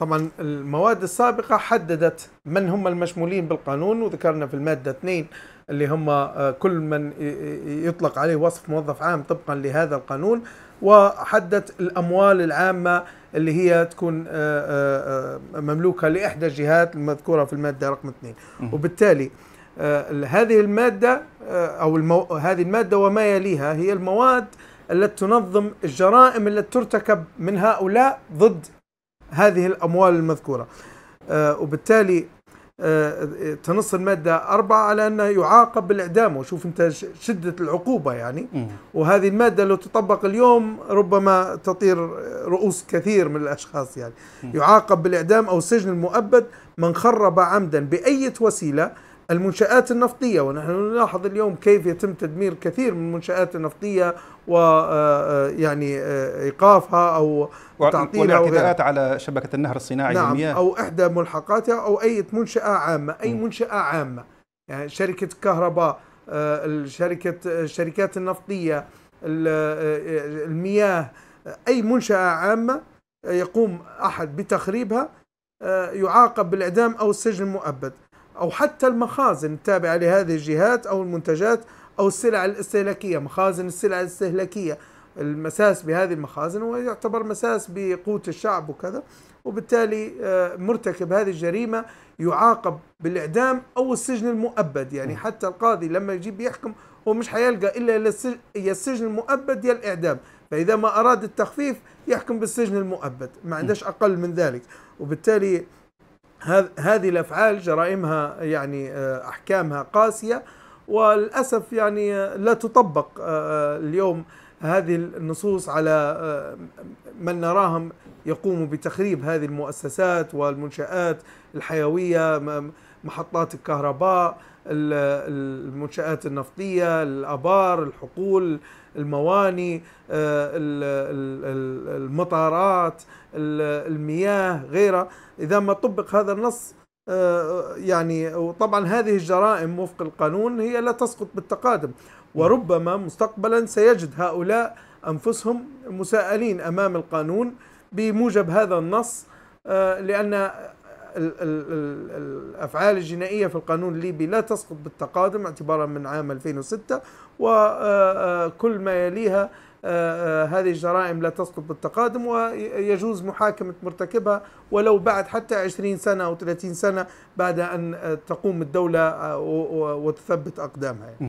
طبعا المواد السابقة حددت من هم المشمولين بالقانون وذكرنا في المادة 2 اللي هم آه، كل من يطلق عليه وصف موظف عام طبقا لهذا القانون وحدت الأموال العامة اللي هي تكون آه، آه، مملوكة لإحدى الجهات المذكورة في المادة رقم 2 وبالتالي هذه المادة أو المو... هذه المادة وما يليها هي المواد التي تنظم الجرائم التي ترتكب من هؤلاء ضد هذه الأموال المذكورة آه، وبالتالي آه، تنص المادة أربعة على أنه يعاقب بالإعدام وشوف أنت شدة العقوبة يعني وهذه المادة لو تطبق اليوم ربما تطير رؤوس كثير من الأشخاص يعني يعاقب بالإعدام أو السجن المؤبد من خرب عمدا بأية وسيلة المنشآت النفطية ونحن نلاحظ اليوم كيف يتم تدمير كثير من المنشآت النفطية ويعني آه، آه، آه، إيقافها أو تعطيلها والاعتداءات على شبكة النهر الصناعي نعم المياه أو إحدى ملحقاتها أو أي منشأة عامة أي م. منشأة عامة يعني شركة كهرباء الشركة الشركات النفطية المياه أي منشأة عامة يقوم أحد بتخريبها يعاقب بالإعدام أو السجن المؤبد أو حتى المخازن التابعة لهذه الجهات أو المنتجات أو السلع الاستهلاكية مخازن السلع الاستهلاكية المساس بهذه المخازن هو يعتبر مساس بقوت الشعب وكذا وبالتالي آه، مرتكب هذه الجريمة يعاقب بالإعدام أو السجن المؤبد يعني حتى القاضي لما يجي بيحكم هو مش حيلقى إلا يا السجن المؤبد يا الإعدام فإذا ما أراد التخفيف يحكم بالسجن المؤبد ما عندش أقل من ذلك وبالتالي هذه الافعال جرائمها يعني آه، احكامها قاسيه وللاسف يعني آه، لا تطبق آه، اليوم هذه النصوص على من نراهم يقوم بتخريب هذه المؤسسات والمنشآت الحيوية محطات الكهرباء المنشآت النفطية الأبار الحقول المواني آه، المطارات المياه غيرها إذا ما طبق هذا النص آه، يعني طبعا هذه الجرائم وفق القانون هي لا تسقط بالتقادم وربما مستقبلا سيجد هؤلاء أنفسهم مساءلين أمام القانون بموجب هذا النص آه، لأن الافعال الجنائيه في القانون الليبي لا تسقط بالتقادم اعتبارا من عام 2006 وكل آه، آه، ما يليها هذه الجرائم لا تسقط بالتقادم ويجوز محاكمه مرتكبها ولو بعد حتى 20 سنه او 30 سنه بعد ان تقوم الدوله وتثبت اقدامها يعني.